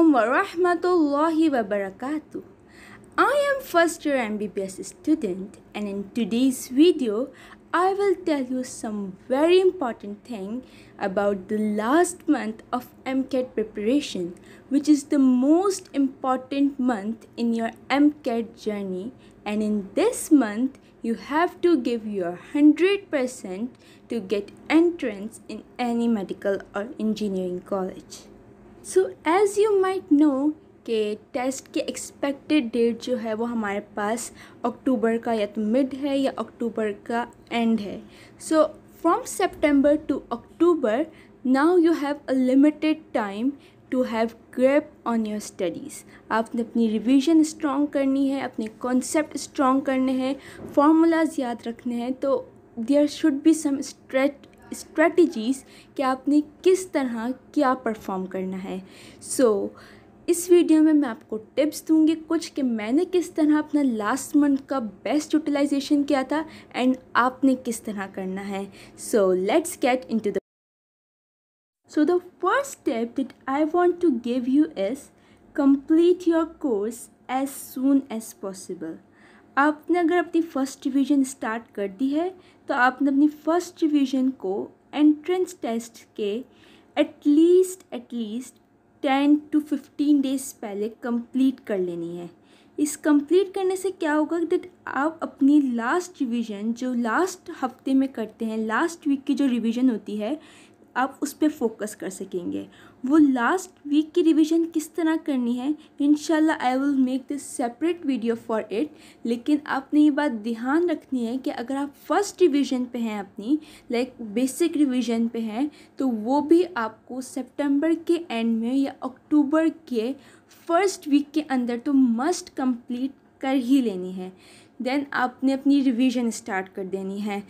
alaikum wa rahmatullahi wa barakatuh. I am first year MBBS student and in today's video I will tell you some very important thing about the last month of MCAT preparation which is the most important month in your MCAT journey and in this month you have to give your 100% to get entrance in any medical or engineering college. So as you might know कि test की expected date जो है वो हमारे पास अक्टूबर का या तो mid है या अक्टूबर का एंड है so from September to October now you have a limited time to have grip on your studies आपने अपनी रिविजन स्ट्रॉन्ग करनी है अपने कॉन्सेप्ट स्ट्रॉन्ग करने हैं फार्मूलाज याद रखने हैं तो there should be some stretch strategies कि आपने किस तरह क्या परफॉर्म करना है सो so, इस वीडियो में मैं आपको टिप्स दूंगी कुछ कि मैंने किस तरह अपना लास्ट मंथ का बेस्ट यूटिलाइजेशन किया था एंड आपने किस तरह करना है so let's get into the so the first step that I want to give you is complete your course as soon as possible आपने अगर अपनी फ़र्स्ट डिवीज़न स्टार्ट कर दी है तो आपने अपनी फ़र्स्ट डिवीज़न को एंट्रेंस टेस्ट के at least at least ten to fifteen days पहले कंप्लीट कर लेनी है इस कंप्लीट करने से क्या होगा दैट आप अपनी लास्ट रिवीजन जो लास्ट हफ्ते में करते हैं लास्ट वीक की जो रिवीजन होती है आप उस पर फोकस कर सकेंगे वो लास्ट वीक की रिवीजन किस तरह करनी है इन I will make this separate video for it लेकिन आपने ये बात ध्यान रखनी है कि अगर आप फर्स्ट रिवीजन पे हैं अपनी लाइक बेसिक रिवीजन पे हैं तो वो भी आपको सितंबर के एंड में या अक्टूबर के फर्स्ट वीक के अंदर तो मस्ट कंप्लीट कर ही लेनी है देन आपने अपनी रिवीजन स्टार्ट कर देनी है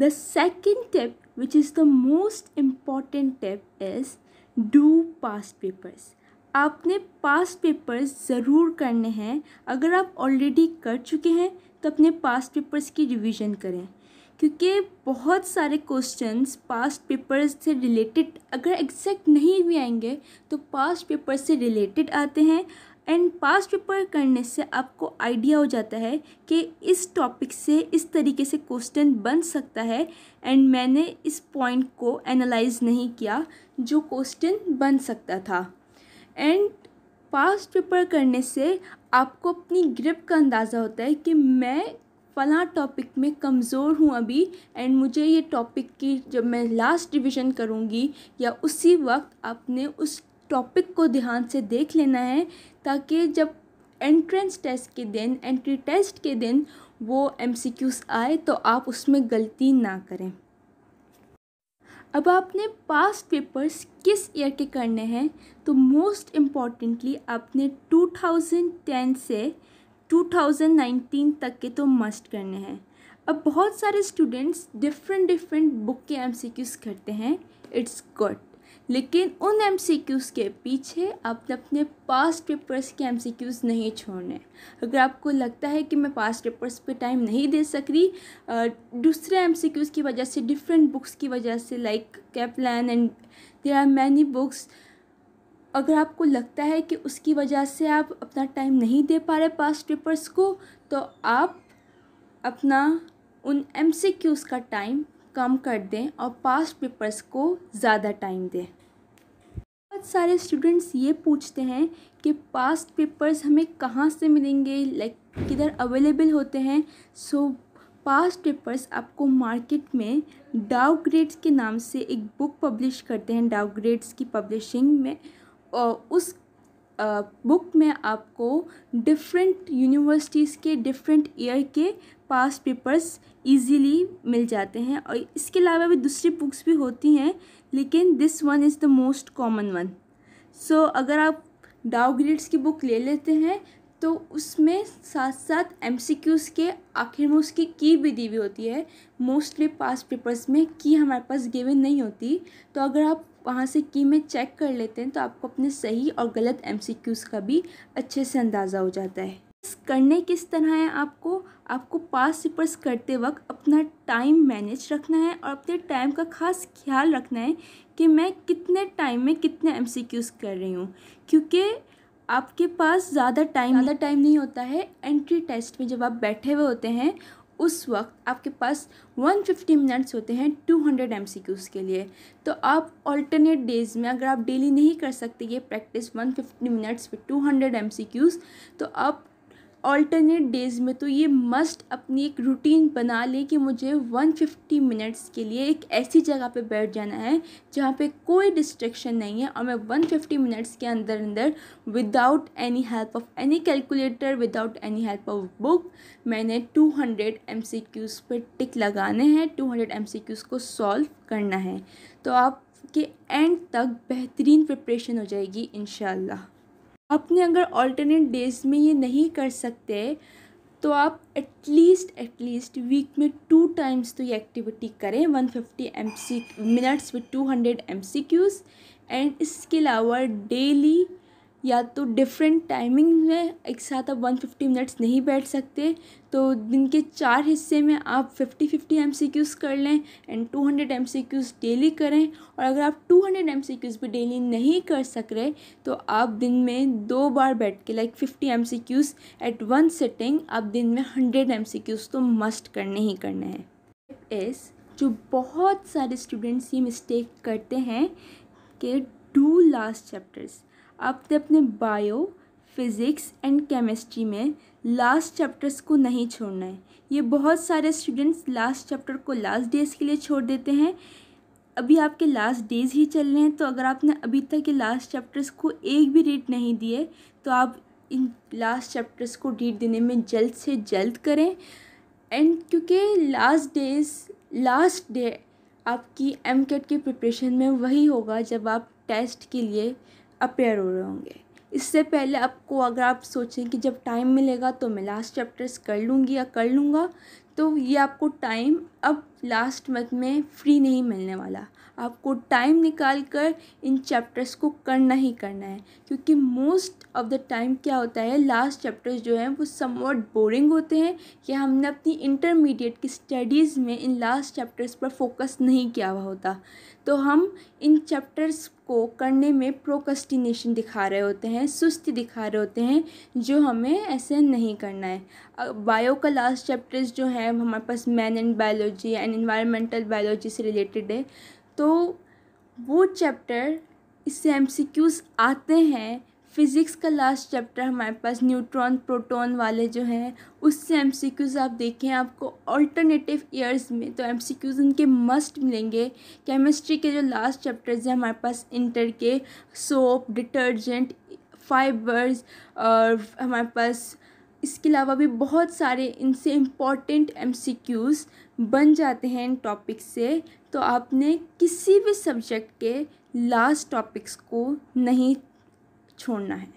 The second tip, which is the most important tip, is do past papers. आपने पास्ट पेपर्स ज़रूर करने हैं अगर आप ऑलरेडी कर चुके हैं तो अपने पास्ट पेपर्स की रिवीजन करें क्योंकि बहुत सारे क्वेश्चंस पास्ट पेपर्स से रिलेटेड अगर एग्जैक्ट नहीं भी आएंगे तो पास्ट पेपर्स से रिलेटेड आते हैं एंड पास्ट पेपर करने से आपको आइडिया हो जाता है कि इस टॉपिक से इस तरीके से क्वेश्चन बन सकता है एंड मैंने इस पॉइंट को एनालाइज नहीं किया जो क्वेश्चन बन सकता था एंड पास्ट पेपर करने से आपको अपनी ग्रिप का अंदाज़ा होता है कि मैं फला टॉपिक में कमज़ोर हूँ अभी एंड मुझे ये टॉपिक की जब मैं लास्ट डिवीजन करूँगी या उसी वक्त आपने उस टॉपिक को ध्यान से देख लेना है ताकि जब एंट्रेंस टेस्ट के दिन एंट्री टेस्ट के दिन वो एम आए तो आप उसमें गलती ना करें अब आपने पास्ट पेपर्स किस ईयर के करने हैं तो मोस्ट इम्पॉर्टेंटली आपने 2010 से 2019 तक के तो मस्ट करने हैं अब बहुत सारे स्टूडेंट्स डिफरेंट डिफरेंट बुक के एम करते हैं इट्स गुड लेकिन उन एम के पीछे आपने अपने पास्ट पेपर्स के एम नहीं छोड़ने अगर आपको लगता है कि मैं पास्ट पेपर्स पे टाइम नहीं दे सक रही दूसरे एम की वजह से डिफरेंट बुक्स की वजह से like Kaplan and there are many books अगर आपको लगता है कि उसकी वजह से आप अपना टाइम नहीं दे पा रहे पास्ट पेपर्स को तो आप अपना उन एम का टाइम कम कर दें और पास्ट पेपर्स को ज़्यादा टाइम दें बहुत सारे स्टूडेंट्स ये पूछते हैं कि पास्ट पेपर्स हमें कहाँ से मिलेंगे लाइक किधर अवेलेबल होते हैं सो पास्ट पेपर्स आपको मार्केट में डाउ ग्रेड्स के नाम से एक बुक पब्लिश करते हैं डाउ ग्रेड्स की पब्लिशिंग में और उस बुक में आपको डिफरेंट यूनिवर्सिटीज़ के डिफरेंट ईयर के पास पेपर्स इजीली मिल जाते हैं और इसके अलावा भी दूसरी बुक्स भी होती हैं लेकिन this one is the most common one so अगर आप डाउ ग्रेड्स की बुक ले लेते हैं तो उसमें साथ साथ एम के आखिर में उसकी की भी दी हुई होती है मोस्टली पास पेपर्स में की हमारे पास गिवन नहीं होती तो अगर आप वहाँ से की में चेक कर लेते हैं तो आपको अपने सही और गलत एम का भी अच्छे से अंदाज़ा हो जाता है करने किस तरह है आपको आपको पास रिपर्स करते वक्त अपना टाइम मैनेज रखना है और अपने टाइम का खास ख्याल रखना है कि मैं कितने टाइम में कितने एमसीक्यूज़ कर रही हूँ क्योंकि आपके पास ज़्यादा टाइम ज़्यादा टाइम नहीं होता है एंट्री टेस्ट में जब आप बैठे हुए होते हैं उस वक्त आपके पास 150 मिनट्स होते हैं 200 हंड्रेड के लिए तो आप ऑल्टरनेट डेज़ में अगर आप डेली नहीं कर सकते ये प्रैक्टिस 150 मिनट्स पे 200 हंड्रेड तो आप ऑल्टरनेट डेज़ में तो ये मस्ट अपनी एक रूटीन बना लें कि मुझे 150 मिनट्स के लिए एक ऐसी जगह पे बैठ जाना है जहाँ पे कोई डिस्ट्रक्शन नहीं है और मैं 150 मिनट्स के अंदर अंदर without any help of any calculator without any help of book मैंने 200 हंड्रेड एम सी क्यूज़ पर टिक लगाने हैं 200 हंड्रेड एम सी क्यूज़ को सॉल्व करना है तो आपके एंड तक बेहतरीन प्रिपरेशन हो जाएगी इन आपने अगर ऑल्टरनेट डेज में ये नहीं कर सकते तो आप एटलीस्ट एटलीस्ट वीक में टू टाइम्स तो ये एक्टिविटी करें one fifty M C minutes with two hundred M C Qs and इसके अलावा डेली या तो डिफरेंट टाइमिंग में एक साथ आप वन फिफ्टी मिनट्स नहीं बैठ सकते तो दिन के चार हिस्से में आप fifty fifty M C Qs कर लें and two hundred M C Qs daily करें और अगर आप two hundred M C Qs भी डेली नहीं कर सक रहे तो आप दिन में दो बार बैठ के like fifty M C Qs at one sitting आप दिन में हंड्रेड एम सी क्यूज़ तो मस्ट करने ही करने हैं इस जो बहुत सारे स्टूडेंट्स ये मिस्टेक करते हैं कि डू लास्ट चैप्टर्स आपने अपने बायो फिज़िक्स एंड केमिस्ट्री में लास्ट चैप्टर्स को नहीं छोड़ना है ये बहुत सारे स्टूडेंट्स लास्ट चैप्टर को लास्ट डेज़ के लिए छोड़ देते हैं अभी आपके लास्ट डेज़ ही चल रहे हैं तो अगर आपने अभी तक के लास्ट चैप्टर्स को एक भी रीड नहीं दिए तो आप इन लास्ट चैप्टर्स को रीड देने में जल्द से जल्द करें एंड क्योंकि लास्ट डेज़ लास्ट डे आपकी एम के प्रिपरेशन में वही होगा जब आप टेस्ट के लिए अपेयर हो रहे होंगे इससे पहले आपको अगर आप सोचें कि जब टाइम मिलेगा तो मैं लास्ट चैप्टर्स कर लूँगी या कर लूँगा तो ये आपको टाइम अब लास्ट मंथ में फ्री नहीं मिलने वाला आपको टाइम निकाल कर इन चैप्टर्स को करना ही करना है क्योंकि मोस्ट ऑफ द टाइम क्या होता है लास्ट चैप्टर्स जो हैं वो समवट बोरिंग होते हैं या हमने अपनी इंटरमीडिएट की स्टडीज़ में इन लास्ट चैप्टर्स पर फोकस नहीं किया हुआ होता तो हम इन चैप्टर्स को करने में प्रोकस्टिनेशन दिखा रहे होते हैं सुस्ती दिखा रहे होते हैं जो हमें ऐसे नहीं करना है बायो का लास्ट चैप्टर्स जो हैं हमारे पास man and biology and environmental biology से रिलेटेड है तो वो चैप्टर इससे एम आते हैं फिज़िक्स का लास्ट चैप्टर हमारे पास न्यूट्रॉन प्रोटॉन वाले जो हैं उससे क्यूज़ आप देखें आपको अल्टरनेटिव ईयर्स में तो क्यूज़ उनके मस्ट मिलेंगे केमिस्ट्री के जो लास्ट चैप्टर्स हैं हमारे पास इंटर के सोप डिटर्जेंट फाइबर्स और हमारे पास इसके अलावा भी बहुत सारे इनसे इम्पॉर्टेंट क्यूज़ बन जाते हैं इन टॉपिक से तो आपने किसी भी सब्जेक्ट के लास्ट टॉपिक्स को नहीं छोड़ना है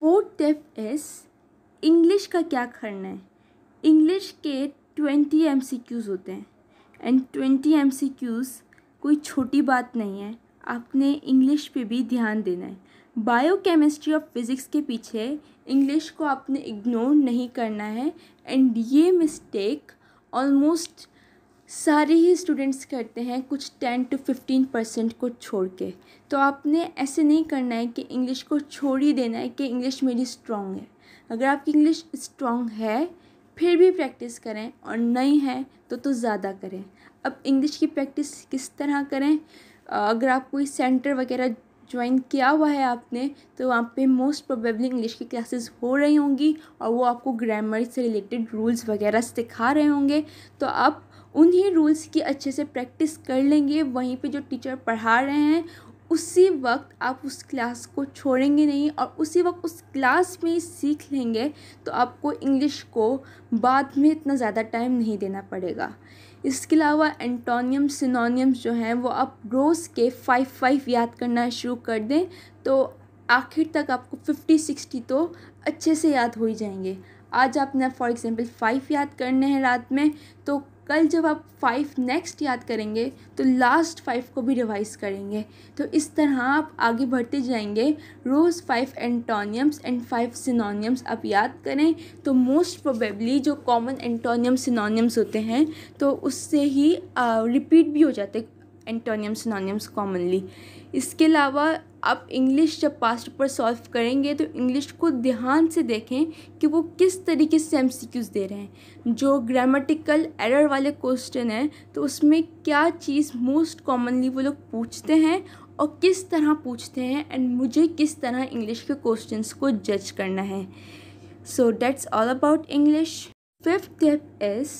फोर्थ टिप एस इंग्लिश का क्या करना है इंग्लिश के ट्वेंटी एम होते हैं एंड ट्वेंटी एम कोई छोटी बात नहीं है आपने इंग्लिश पे भी ध्यान देना है बायोकेमिस्ट्री और फिज़िक्स के पीछे इंग्लिश को आपने इग्नोर नहीं करना है एंड ये मिस्टेक ऑलमोस्ट सारे ही स्टूडेंट्स करते हैं कुछ टेन टू फिफ्टीन परसेंट को छोड़ के तो आपने ऐसे नहीं करना है कि इंग्लिश को छोड़ ही देना है कि इंग्लिश मेरी स्ट्रॉन्ग है अगर आपकी इंग्लिश स्ट्रॉन्ग है फिर भी प्रैक्टिस करें और नहीं है तो तो ज़्यादा करें अब इंग्लिश की प्रैक्टिस किस तरह करें अगर आप कोई सेंटर वगैरह ज्वाइन किया हुआ है आपने तो वहाँ पे मोस्ट प्रोबेबली इंग्लिश की क्लासेस हो रही होंगी और वो आपको ग्रामर से रिलेटेड रूल्स वगैरह सिखा रहे होंगे तो आप उन्हीं रूल्स की अच्छे से प्रैक्टिस कर लेंगे वहीं पे जो टीचर पढ़ा रहे हैं उसी वक्त आप उस क्लास को छोड़ेंगे नहीं और उसी वक्त उस क्लास में ही सीख लेंगे तो आपको इंग्लिश को बाद में इतना ज़्यादा टाइम नहीं देना पड़ेगा इसके अलावा एंटोनियम सिनोनियम्स जो हैं वो आप रोज़ के फाइव फाइव याद करना शुरू कर दें तो आखिर तक आपको फिफ्टी सिक्सटी तो अच्छे से याद हो ही जाएंगे आज आपने फॉर एग्ज़ाम्पल फ़ाइव याद करने हैं रात में तो कल जब आप फाइव नेक्स्ट याद करेंगे तो लास्ट फाइव को भी रिवाइज करेंगे तो इस तरह आप आगे बढ़ते जाएंगे रोज़ five antonyms and five synonyms आप याद करें तो मोस्ट प्रोबेबली जो कॉमन एंटोनियम सिनोनियम्स होते हैं तो उससे ही रिपीट भी हो जाते एंटोनियम सिनोनियम्स कॉमनली इसके अलावा आप इंग्लिश जब पास्ट पर सॉल्व करेंगे तो इंग्लिश को ध्यान से देखें कि वो किस तरीके से एम दे रहे हैं जो ग्रामेटिकल एरर वाले क्वेश्चन हैं तो उसमें क्या चीज़ मोस्ट कॉमनली वो लोग पूछते हैं और किस तरह पूछते हैं एंड मुझे किस तरह इंग्लिश के क्वेश्चंस को जज करना है so that's all about English fifth tip is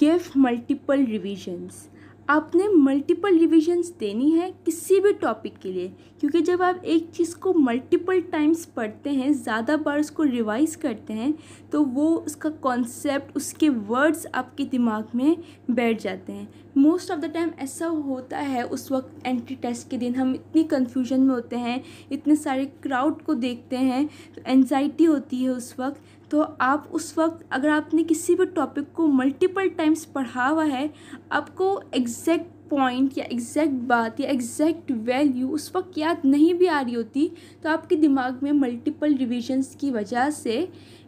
give multiple revisions आपने मल्टीपल रिविजन्स देनी है किसी भी टॉपिक के लिए क्योंकि जब आप एक चीज़ को मल्टीपल टाइम्स पढ़ते हैं ज़्यादा बार उसको रिवाइज करते हैं तो वो उसका कॉन्सेप्ट उसके वर्ड्स आपके दिमाग में बैठ जाते हैं मोस्ट ऑफ़ द टाइम ऐसा होता है उस वक्त एंट्री टेस्ट के दिन हम इतनी कन्फ्यूजन में होते हैं इतने सारे क्राउड को देखते हैं एनजाइटी तो होती है उस वक्त तो आप उस वक्त अगर आपने किसी भी टॉपिक को मल्टीपल टाइम्स पढ़ा हुआ है आपको एग्जैक्ट पॉइंट या एग्जैक्ट बात या एग्जैक्ट वैल्यू उस वक्त याद नहीं भी आ रही होती तो आपके दिमाग में मल्टीपल रिविजन्स की वजह से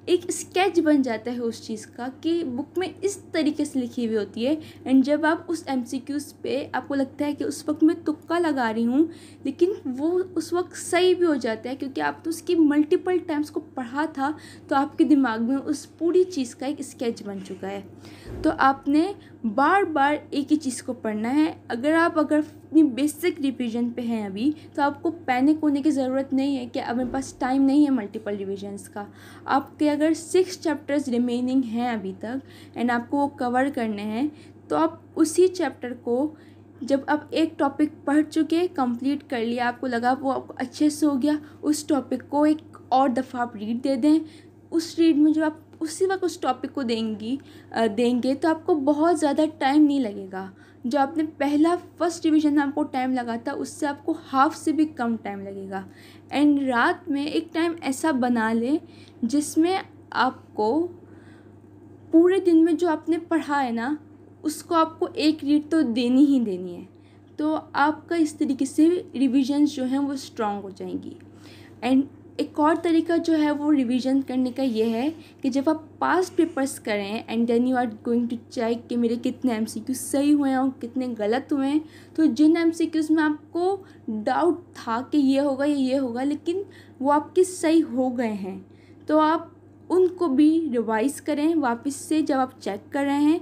एक स्केच बन जाता है उस चीज़ का कि बुक में इस तरीके से लिखी हुई होती है एंड जब आप उस एम सी क्यूज़ पे आपको लगता है कि उस वक्त मैं तुक्का लगा रही हूँ लेकिन वो उस वक्त सही भी हो जाता है क्योंकि आप तो उसकी मल्टीपल टाइम्स को पढ़ा था तो आपके दिमाग में उस पूरी चीज़ का एक स्केच बन चुका है तो आपने बार बार एक ही चीज़ को पढ़ना है अगर आप अगर अपनी बेसिक रिविजन पे हैं अभी तो आपको पैनिक होने की ज़रूरत नहीं है कि अब मेरे पास टाइम नहीं है मल्टीपल रिविजन्स का आपके अगर सिक्स चैप्टर्स रिमेनिंग हैं अभी तक एंड आपको वो कवर करने हैं तो आप उसी चैप्टर को जब आप एक टॉपिक पढ़ चुके कंप्लीट कर लिया आपको लगा वो आपको अच्छे से हो गया उस टॉपिक को एक और दफ़ा आप रीड दे दें उस रीड में जब आप उसी वक्त उस टॉपिक को देंगी देंगे तो आपको बहुत ज़्यादा टाइम नहीं लगेगा जो आपने पहला फर्स्ट डिवीजन में आपको टाइम लगा था उससे आपको हाफ से भी कम टाइम लगेगा एंड रात में एक टाइम ऐसा बना लें जिसमें आपको पूरे दिन में जो आपने पढ़ा है ना उसको आपको एक रीड तो देनी ही देनी है तो आपका इस तरीके से रिविजन्स जो हैं वो स्ट्रॉन्ग हो जाएंगी एंड एक और तरीका जो है वो रिवीजन करने का ये है कि जब आप पास्ट पेपर्स करें and then you are going to check कि मेरे कितने एम सही हुए हैं और कितने गलत हुए हैं तो जिन एम में आपको डाउट था कि ये होगा या ये होगा लेकिन वो आपके सही हो गए हैं तो आप उनको भी रिवाइज़ करें वापस से जब आप चेक कर रहे हैं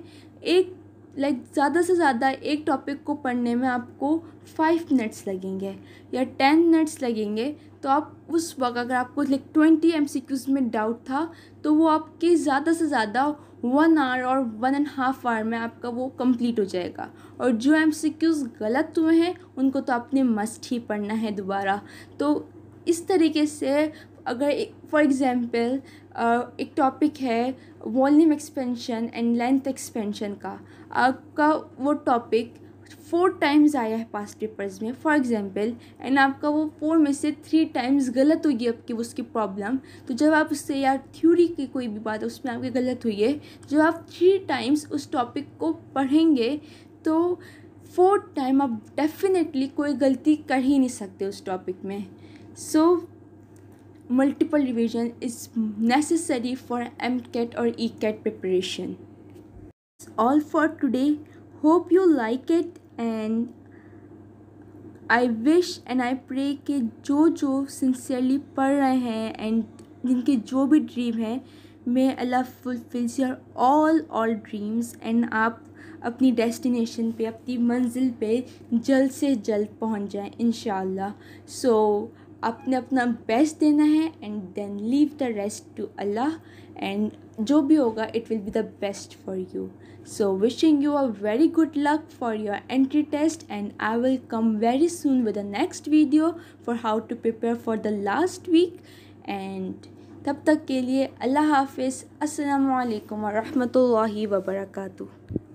एक लाइक like, ज़्यादा से ज़्यादा एक टॉपिक को पढ़ने में आपको फाइव मिनट्स लगेंगे या टेन मिनट्स लगेंगे तो आप उस वक्त अगर आपको लाइक ट्वेंटी एम में डाउट था तो वो आपके ज़्यादा से ज़्यादा वन आवर और वन एंड हाफ आवर में आपका वो कंप्लीट हो जाएगा और जो एम गलत हुए हैं उनको तो आपने मस्ट ही पढ़ना है दोबारा तो इस तरीके से अगर फॉर एग्ज़ाम्पल एक टॉपिक है volume expansion and length expansion का आपका वो टॉपिक फोर टाइम्स आया है पास्ट पेपर्स में फॉर एग्ज़ाम्पल एंड आपका वो फोर में से थ्री टाइम्स गलत हुई आपकी उसकी प्रॉब्लम तो जब आप उससे या थ्योरी की कोई भी बात उसमें आपकी गलत हुई है जब आप थ्री टाइम्स उस टॉपिक को पढ़ेंगे तो फोर्थ टाइम आप डेफिनेटली कोई गलती कर ही नहीं सकते उस टॉपिक में सो so, multiple revision is necessary for MCAT or ECAT preparation. That's all for today. Hope you like it and I wish and I pray कि जो जो sincerely पढ़ रहे हैं and जिनके जो भी dream हैं may Allah fulfils your all all dreams and आप अपनी destination पे अपनी मंजिल पे जल्द से जल्द पहुँच जाएँ इनशाला so अपने अपना बेस्ट देना है and then leave the rest to Allah and जो भी होगा it will be the best for you so wishing you a very good luck for your entry test and I will come very soon with the next video for how to prepare for the last week and तब तक के लिए अल्लाह हाफिज़ अस्सलाम वालेकुम वरहमतुल्लाहि वबरकू